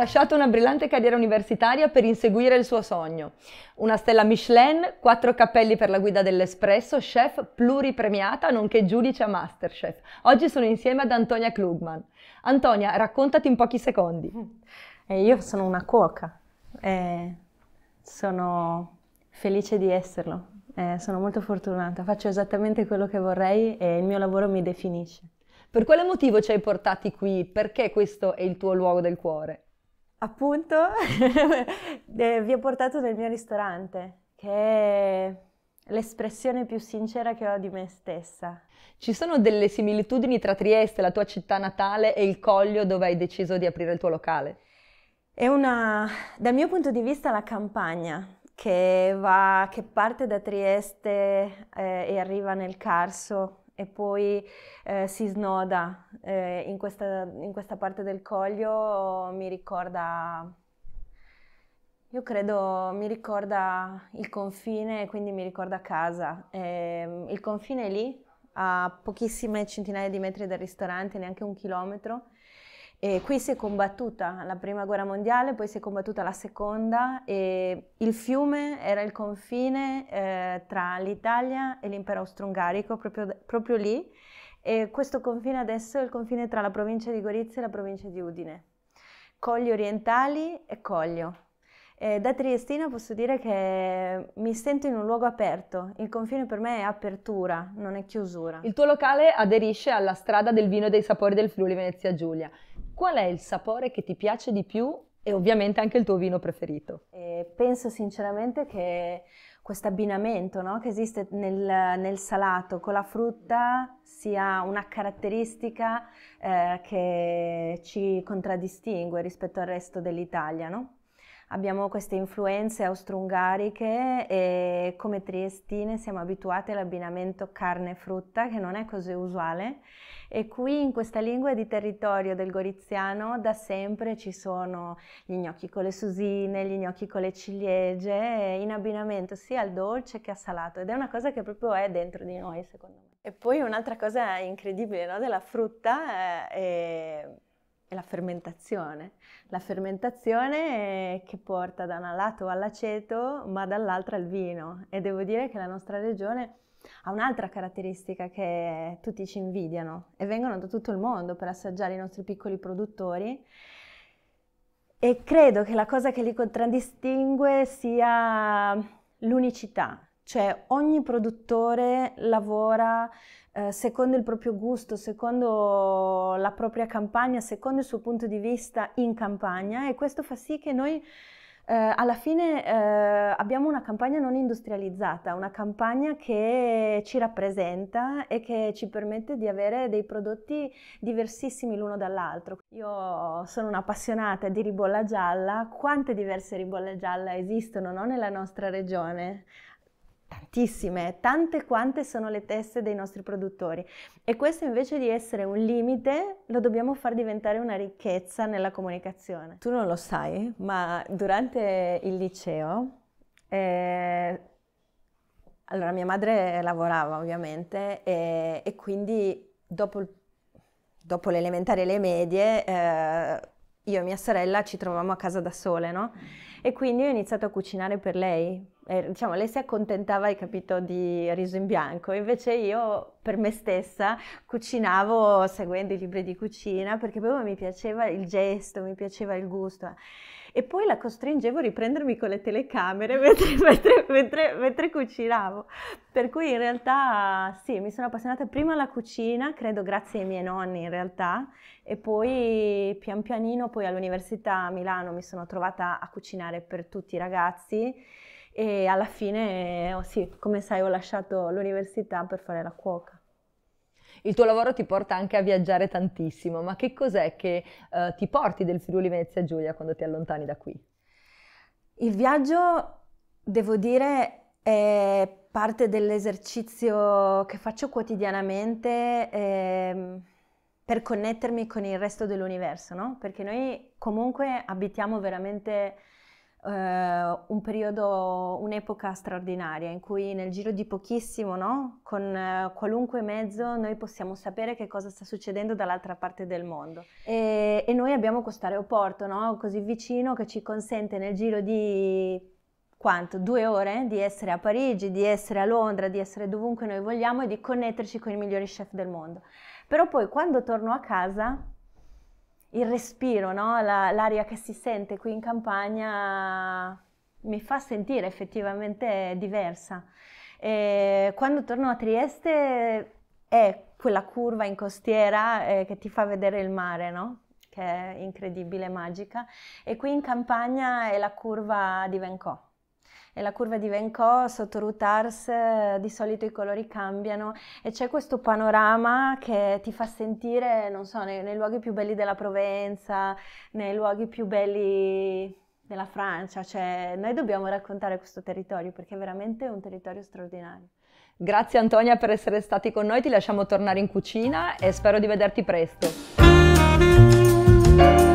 lasciato una brillante carriera universitaria per inseguire il suo sogno. Una stella Michelin, quattro cappelli per la guida dell'Espresso, chef pluripremiata, nonché giudice a Masterchef. Oggi sono insieme ad Antonia Klugman. Antonia, raccontati in pochi secondi. Eh, io sono una cuoca e eh, sono felice di esserlo. Eh, sono molto fortunata, faccio esattamente quello che vorrei e il mio lavoro mi definisce. Per quale motivo ci hai portati qui? Perché questo è il tuo luogo del cuore? appunto eh, vi ho portato nel mio ristorante, che è l'espressione più sincera che ho di me stessa. Ci sono delle similitudini tra Trieste, la tua città natale, e il Coglio dove hai deciso di aprire il tuo locale? È una, dal mio punto di vista, la campagna che, va, che parte da Trieste eh, e arriva nel Carso e poi eh, si snoda eh, in, questa, in, questa, parte del coglio, mi ricorda, io credo, mi ricorda il confine, quindi mi ricorda casa. Eh, il confine è lì, a pochissime centinaia di metri dal ristorante, neanche un chilometro, e qui si è combattuta la prima guerra mondiale, poi si è combattuta la seconda e il fiume era il confine eh, tra l'Italia e l'impero austro-ungarico, proprio, proprio, lì. E questo confine adesso è il confine tra la provincia di Gorizia e la provincia di Udine. Colli orientali e Coglio. E da Triestina posso dire che mi sento in un luogo aperto. Il confine per me è apertura, non è chiusura. Il tuo locale aderisce alla strada del vino e dei sapori del Friuli Venezia Giulia qual è il sapore che ti piace di più e ovviamente anche il tuo vino preferito? E penso sinceramente che questo abbinamento no, che esiste nel, nel, salato con la frutta sia una caratteristica eh, che ci contraddistingue rispetto al resto dell'Italia. No? abbiamo queste influenze austro-ungariche e come triestine siamo abituati all'abbinamento carne-frutta che non è così usuale e qui in questa lingua di territorio del goriziano da sempre ci sono gli gnocchi con le susine, gli gnocchi con le ciliegie in abbinamento sia al dolce che al salato ed è una cosa che proprio è dentro di noi secondo me. E poi un'altra cosa incredibile no? della frutta eh, è è la fermentazione. La fermentazione che porta da un lato all'aceto, ma dall'altro al vino. E devo dire che la nostra regione ha un'altra caratteristica che tutti ci invidiano e vengono da tutto il mondo per assaggiare i nostri piccoli produttori. E credo che la cosa che li contraddistingue sia l'unicità, cioè ogni produttore lavora eh, secondo il proprio gusto, secondo la propria campagna, secondo il suo punto di vista in campagna e questo fa sì che noi eh, alla fine eh, abbiamo una campagna non industrializzata, una campagna che ci rappresenta e che ci permette di avere dei prodotti diversissimi l'uno dall'altro. Io sono un'appassionata di ribolla gialla, quante diverse ribolle gialla esistono no? nella nostra regione? tantissime, tante quante sono le teste dei nostri produttori e questo invece di essere un limite lo dobbiamo far diventare una ricchezza nella comunicazione. Tu non lo sai, ma durante il liceo, eh, allora mia madre lavorava ovviamente e, e quindi dopo, dopo le elementari e le medie... Eh, io e mia sorella ci trovavamo a casa da sole, no? E quindi ho iniziato a cucinare per lei, eh, diciamo, lei si accontentava, hai capito, di riso in bianco, invece io per me stessa cucinavo seguendo i libri di cucina perché proprio mi piaceva il gesto, mi piaceva il gusto. E poi la costringevo a riprendermi con le telecamere mentre, mentre, mentre, mentre cucinavo. Per cui in realtà sì, mi sono appassionata prima alla cucina, credo grazie ai miei nonni in realtà, e poi pian pianino poi all'università a Milano mi sono trovata a cucinare per tutti i ragazzi e alla fine, eh, oh sì, come sai, ho lasciato l'università per fare la cuoca. Il tuo lavoro ti porta anche a viaggiare tantissimo, ma che cos'è che eh, ti porti del Friuli Venezia Giulia quando ti allontani da qui? Il viaggio, devo dire, è parte dell'esercizio che faccio quotidianamente eh, per connettermi con il resto dell'universo, no? Perché noi comunque abitiamo veramente eh, un periodo, un'epoca straordinaria in cui nel giro di pochissimo, no? con eh, qualunque mezzo, noi possiamo sapere che cosa sta succedendo dall'altra parte del mondo. E, e noi abbiamo questo aeroporto no? così vicino che ci consente nel giro di quanto? Due ore di essere a Parigi, di essere a Londra, di essere dovunque noi vogliamo e di connetterci con i migliori chef del mondo. Però poi quando torno a casa il respiro, no? La, l'aria che si sente qui in campagna mi fa sentire effettivamente diversa. E quando torno a Trieste è quella curva in costiera eh, che ti fa vedere il mare, no? che è incredibile, magica, e qui in campagna è la curva di Vencò e la curva di Venco sotto Rutars di solito i colori cambiano e c'è questo panorama che ti fa sentire, non so, nei, nei luoghi più belli della Provenza, nei luoghi più belli della Francia, cioè noi dobbiamo raccontare questo territorio perché è veramente un territorio straordinario. Grazie Antonia per essere stati con noi, ti lasciamo tornare in cucina e spero di vederti presto.